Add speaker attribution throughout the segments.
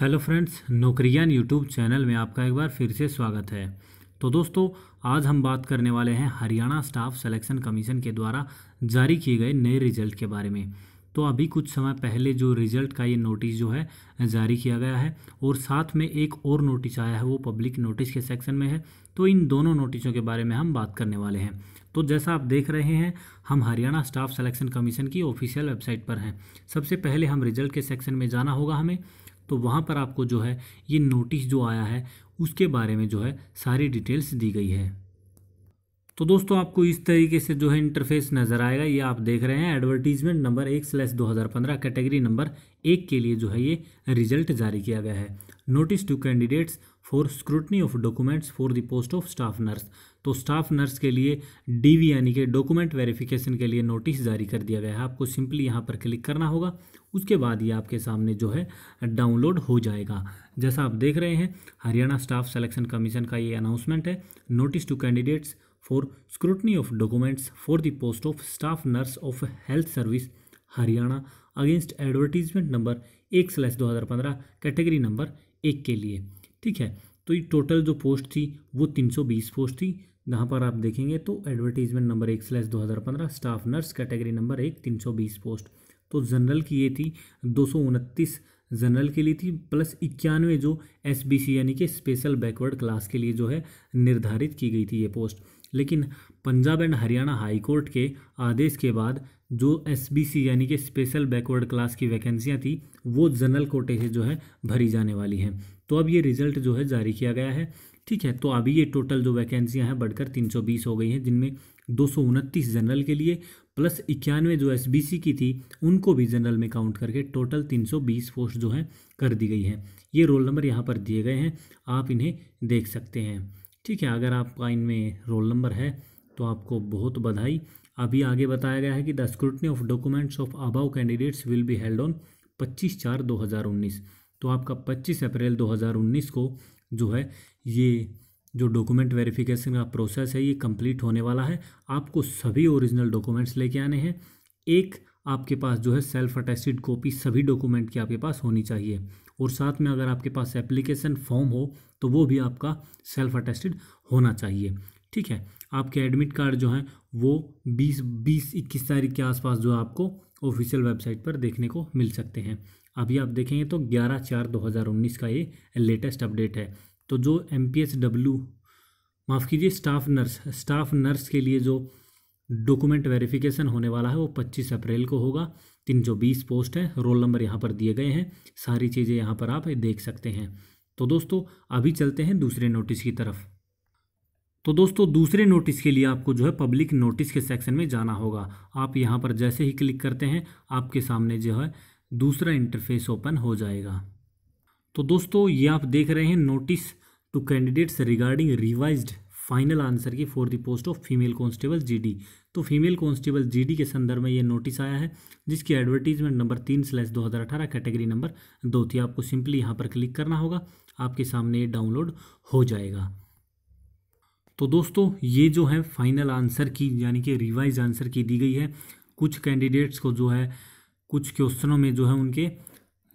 Speaker 1: hello friends Naukriyan YouTube channel में आपका एक बार फिर से स्वागत है तो दोस्तों आज हम बात करने वाले हैं हरियाणा स्टाफ सिलेक्शन कमीशन के द्वारा जारी किए गए नए रिजल्ट के बारे में तो अभी कुछ समय पहले जो रिजल्ट का ये नोटिस जो है जारी किया गया है और साथ में एक और नोटिस आया है वो पब्लिक नोटिस के सेक्शन में है तो इन दोनों नोटिसों के बारे में हम बात करने वाले हैं तो जैसा आप देख रहे हैं हम हरियाणा स्टाफ सिलेक्शन कमीशन की ऑफिशियल वेबसाइट पर हैं सबसे पहले हम रिजल्ट के सेक्शन में जाना होगा हमें तो वहाँ पर आपको जो है ये नोटिस जो आया है उसके बारे में जो है सारी डिटेल्स दी गई है तो दोस्तों आपको इस तरीके से जो है इंटरफेस नज़र आएगा ये आप देख रहे हैं एडवर्टीजमेंट नंबर एक स्लैस दो हज़ार पंद्रह कैटेगरी नंबर एक के लिए जो है ये रिजल्ट जारी किया गया है notice to candidates for scrutiny of documents for the post of staff nurse तो स्टाफ नर्स के लिए डीवी यानी कि डॉक्यूमेंट वेरिफिकेशन के लिए नोटिस जारी कर दिया गया है आपको सिंपली यहाँ पर क्लिक करना होगा उसके बाद ये आपके सामने जो है डाउनलोड हो जाएगा जैसा आप देख रहे हैं हरियाणा स्टाफ सेलेक्शन कमीशन का ये अनाउंसमेंट है notice to candidates for scrutiny of documents for the post of staff nurse of health service Haryana against advertisement number एक स्लैस दो हज़ार पंद्रह कैटेगरी नंबर एक के लिए ठीक है तो ये टोटल जो पोस्ट थी वो तीन सौ बीस पोस्ट थी यहाँ पर आप देखेंगे तो एडवर्टीजमेंट नंबर एक स्लैस दो हज़ार पंद्रह स्टाफ नर्स कैटेगरी नंबर एक तीन सौ बीस पोस्ट तो जनरल की ये थी दो सौ उनतीस जनरल के लिए थी प्लस इक्यानवे जो एस बी सी यानी कि स्पेशल बैकवर्ड क्लास के लिए जो है निर्धारित की गई थी ये पोस्ट लेकिन पंजाब एंड हरियाणा हाईकोर्ट के आदेश के बाद जो एस यानी कि स्पेशल बैकवर्ड क्लास की वैकेंसियाँ थी वो जनरल कोटे से जो है भरी जाने वाली हैं तो अब ये रिजल्ट जो है जारी किया गया है ठीक है तो अभी ये टोटल जो वैकेंसियां हैं बढ़कर 320 हो गई हैं जिनमें दो जनरल के लिए प्लस इक्यानवे जो एस की थी उनको भी जनरल में काउंट करके टोटल 320 पोस्ट जो हैं कर दी गई हैं ये रोल नंबर यहाँ पर दिए गए हैं आप इन्हें देख सकते हैं ठीक है अगर आपका इनमें रोल नंबर है तो आपको बहुत बधाई अभी आगे बताया गया है कि the scrutiny of documents of above candidates will be held on 25 चार 2019 तो आपका 25 अप्रैल 2019 को जो है ये जो डॉक्यूमेंट वेरिफिकेशन का प्रोसेस है ये कंप्लीट होने वाला है आपको सभी ओरिजिनल डॉक्यूमेंट्स लेके आने हैं एक आपके पास जो है सेल्फ अटेस्टेड कॉपी सभी डॉक्यूमेंट की आपके पास होनी चाहिए और साथ में अगर आपके पास एप्लीकेशन फॉर्म हो तो वो भी आपका सेल्फ अटेस्टेड होना चाहिए ठीक है आपके एडमिट कार्ड जो हैं वो 20 बीस इक्कीस तारीख के आसपास जो आपको ऑफिशियल वेबसाइट पर देखने को मिल सकते हैं अभी आप देखेंगे तो 11 चार 2019 का ये लेटेस्ट अपडेट है तो जो एम पी एस डब्ल्यू माफ़ कीजिए स्टाफ नर्स स्टाफ नर्स के लिए जो डॉक्यूमेंट वेरिफिकेशन होने वाला है वो 25 अप्रैल को होगा तीन जो बीस पोस्ट है रोल नंबर यहाँ पर दिए गए हैं सारी चीज़ें यहाँ पर आप देख सकते हैं तो दोस्तों अभी चलते हैं दूसरे नोटिस की तरफ तो दोस्तों दूसरे नोटिस के लिए आपको जो है पब्लिक नोटिस के सेक्शन में जाना होगा आप यहाँ पर जैसे ही क्लिक करते हैं आपके सामने जो है दूसरा इंटरफेस ओपन हो जाएगा तो दोस्तों ये आप देख रहे हैं notice to candidates regarding revised final answer key for the post of female constable GD तो फीमेल कांस्टेबल जीडी के संदर्भ में ये नोटिस आया है जिसकी एडवर्टीजमेंट नंबर तीन स्लैस दो हज़ार अठारह कैटेगरी नंबर दो थी आपको सिंपली यहाँ पर क्लिक करना होगा आपके सामने ये डाउनलोड हो जाएगा तो दोस्तों ये जो है फाइनल आंसर की यानी कि रिवाइज आंसर की दी गई है कुछ कैंडिडेट्स को जो है कुछ क्वेश्चनों में जो है उनके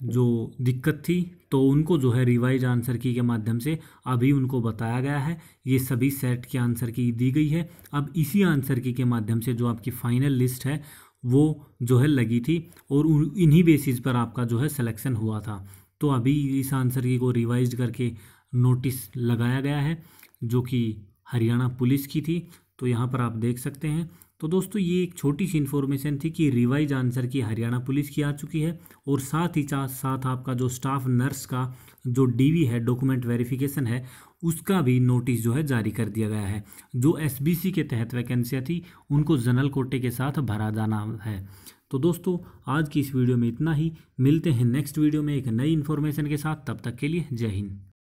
Speaker 1: जो दिक्कत थी तो उनको जो है रिवाइज आंसर की के माध्यम से अभी उनको बताया गया है ये सभी सेट की आंसर की दी गई है अब इसी आंसर की के माध्यम से जो आपकी फाइनल लिस्ट है वो जो है लगी थी और इन्हीं बेसिस पर आपका जो है सिलेक्शन हुआ था तो अभी इस आंसर की को रिवाइज करके नोटिस लगाया गया है जो कि हरियाणा पुलिस की थी तो यहाँ पर आप देख सकते हैं तो दोस्तों ये एक छोटी सी इन्फॉर्मेशन थी कि रिवाइज आंसर की हरियाणा पुलिस की आ चुकी है और साथ ही साथ आपका जो स्टाफ नर्स का जो डीवी है डॉक्यूमेंट वेरिफिकेशन है उसका भी नोटिस जो है जारी कर दिया गया है जो एसबीसी के तहत वैकेंसियाँ थी उनको जनरल कोटे के साथ भरा जाना है तो दोस्तों आज की इस वीडियो में इतना ही मिलते हैं नेक्स्ट वीडियो में एक नई इन्फॉर्मेशन के साथ तब तक के लिए जय हिंद